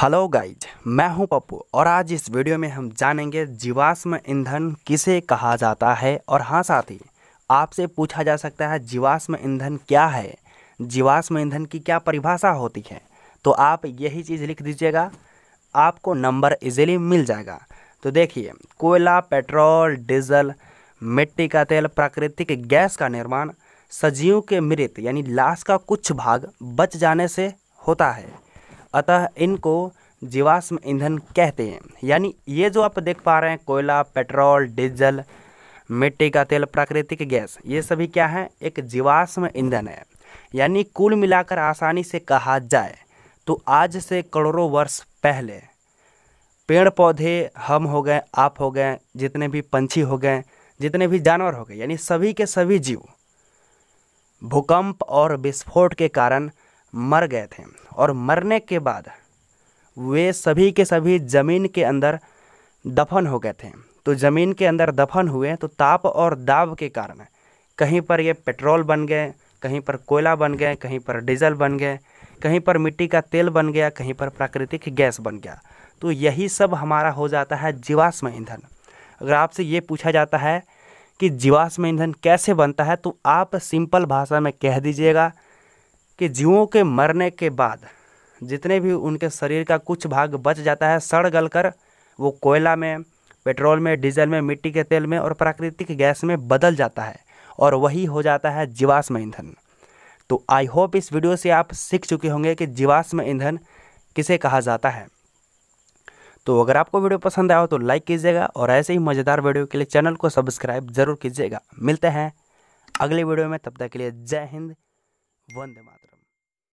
hello guys मैं हूं पप्पू और आज इस वीडियो में हम जानेंगे जीवाश्म ईंधन किसे कहा जाता है और हाँ साथ ही आपसे पूछा जा सकता है जीवाश्म ईंधन क्या है जीवाश्म ईंधन की क्या परिभाषा होती है तो आप यही चीज़ लिख दीजिएगा आपको नंबर इजीली मिल जाएगा तो देखिए कोयला पेट्रोल डीजल मिट्टी का तेल प्राकृतिक गैस का निर्माण सजीवों के मृत यानी लाश का कुछ भाग बच जाने से होता है अतः इनको जीवाश्म ईंधन कहते हैं यानी ये जो आप देख पा रहे हैं कोयला पेट्रोल डीजल मिट्टी का तेल प्राकृतिक गैस ये सभी क्या है एक जीवाश्म ईंधन है यानी कुल मिलाकर आसानी से कहा जाए तो आज से करोड़ों वर्ष पहले पेड़ पौधे हम हो गए आप हो गए जितने भी पंछी हो गए जितने भी जानवर हो गए यानी सभी के सभी जीव भूकंप और विस्फोट के कारण मर गए थे और मरने के बाद वे सभी के सभी ज़मीन के अंदर दफन हो गए थे तो ज़मीन के अंदर दफन हुए तो ताप और दाब के कारण कहीं पर ये पेट्रोल बन गए कहीं पर कोयला बन गए कहीं पर डीजल बन गए कहीं पर मिट्टी का तेल बन गया कहीं पर प्राकृतिक गैस बन गया तो यही सब हमारा हो जाता है जीवाश्म ईंधन अगर आपसे ये पूछा जाता है कि जीवाश्म ईंधन कैसे बनता है तो आप सिंपल भाषा में कह दीजिएगा कि जीवों के मरने के बाद जितने भी उनके शरीर का कुछ भाग बच जाता है सड़ गल कर वो कोयला में पेट्रोल में डीजल में मिट्टी के तेल में और प्राकृतिक गैस में बदल जाता है और वही हो जाता है जीवाश्म ईंधन तो आई होप इस वीडियो से आप सीख चुके होंगे कि जीवाश्म ईंधन किसे कहा जाता है तो अगर आपको वीडियो पसंद आया हो तो लाइक कीजिएगा और ऐसे ही मज़ेदार वीडियो के लिए चैनल को सब्सक्राइब ज़रूर कीजिएगा मिलते हैं अगले वीडियो में तब तक के लिए जय हिंद वंदे मातरम